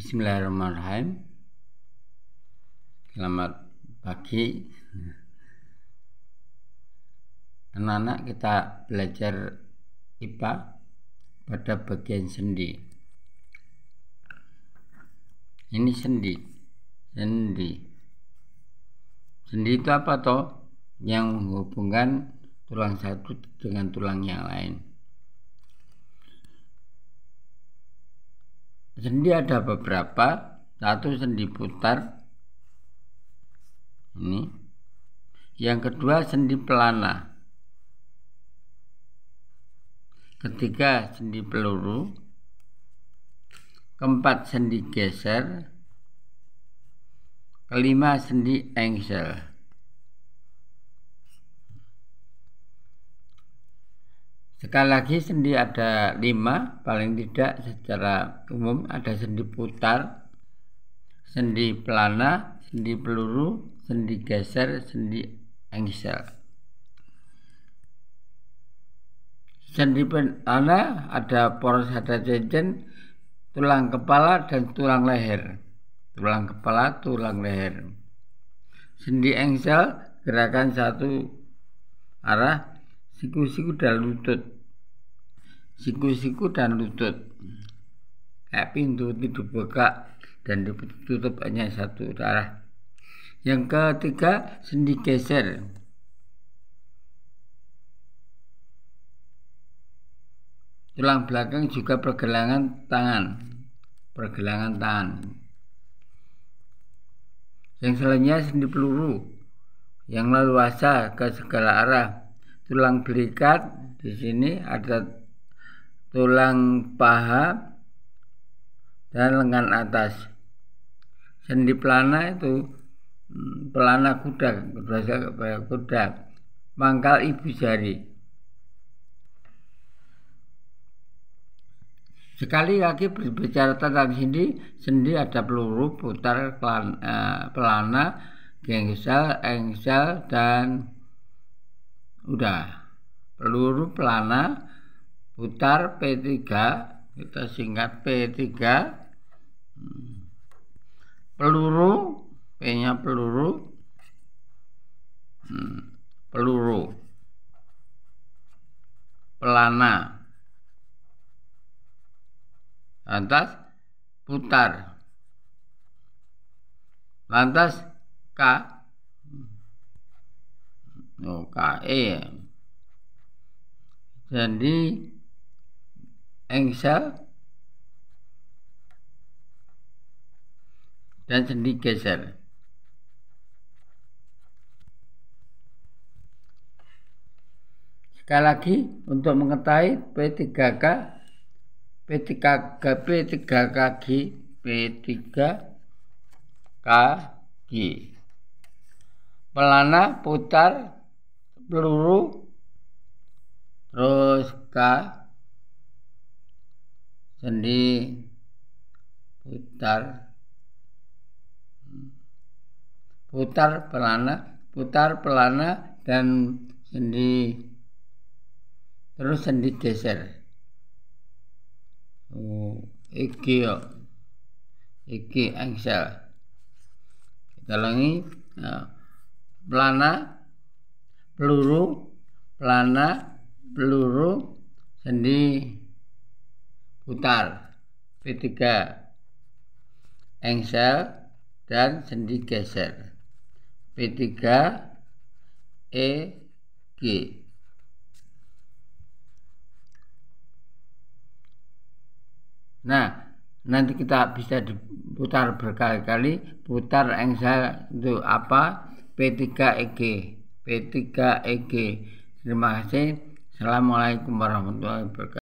Bismillahirrahmanirrahim. Selamat pagi. Anak-anak kita belajar IPA pada bagian sendi. Ini sendi. Sendi. Sendi itu apa toh? Yang menghubungkan tulang satu dengan tulang yang lain. sendi ada beberapa satu sendi putar ini yang kedua sendi pelana ketiga sendi peluru keempat sendi geser kelima sendi engsel Sekali lagi sendi ada lima, paling tidak secara umum ada sendi putar, sendi pelana, sendi peluru, sendi geser, sendi engsel. Sendi pelana ada poros ada jejen, tulang kepala dan tulang leher. Tulang kepala, tulang leher. Sendi engsel gerakan satu arah siku-siku dan lutut siku-siku dan lutut. Tapi untuk buka dan ditutup hanya satu darah. Yang ketiga, sendi geser. Tulang belakang juga pergelangan tangan. Pergelangan tangan. Yang selanjutnya sendi peluru yang leluasa ke segala arah. Tulang belikat di sini ada tulang paha dan lengan atas. Sendi pelana itu hmm, pelana kuda, berasal kepada kuda, mangkal ibu jari. Sekali lagi berbicara tentang sendi, sendi ada peluru, putar, pelana, eh, pelana gengsel, engsel, dan udah. Peluru, pelana, putar P3 kita singkat P3 hmm. peluru P-nya peluru hmm, peluru pelana lantas putar lantas K hmm. oh, E jadi engsel dan sendi geser. Sekali lagi untuk mengetahui P3K P3K P3KG p 3 k G pelana putar peluru terus K sendi putar putar pelana putar pelana dan sendi terus sendi geser oh iki yo iki angsel kita ulangi nah, ya. pelana peluru pelana peluru sendi Putar P3 engsel dan sendi geser P3 E G. Nah, nanti kita bisa diputar berkali-kali, putar engsel itu apa? P3EG, P3EG. Terima kasih. Assalamualaikum warahmatullahi wabarakatuh.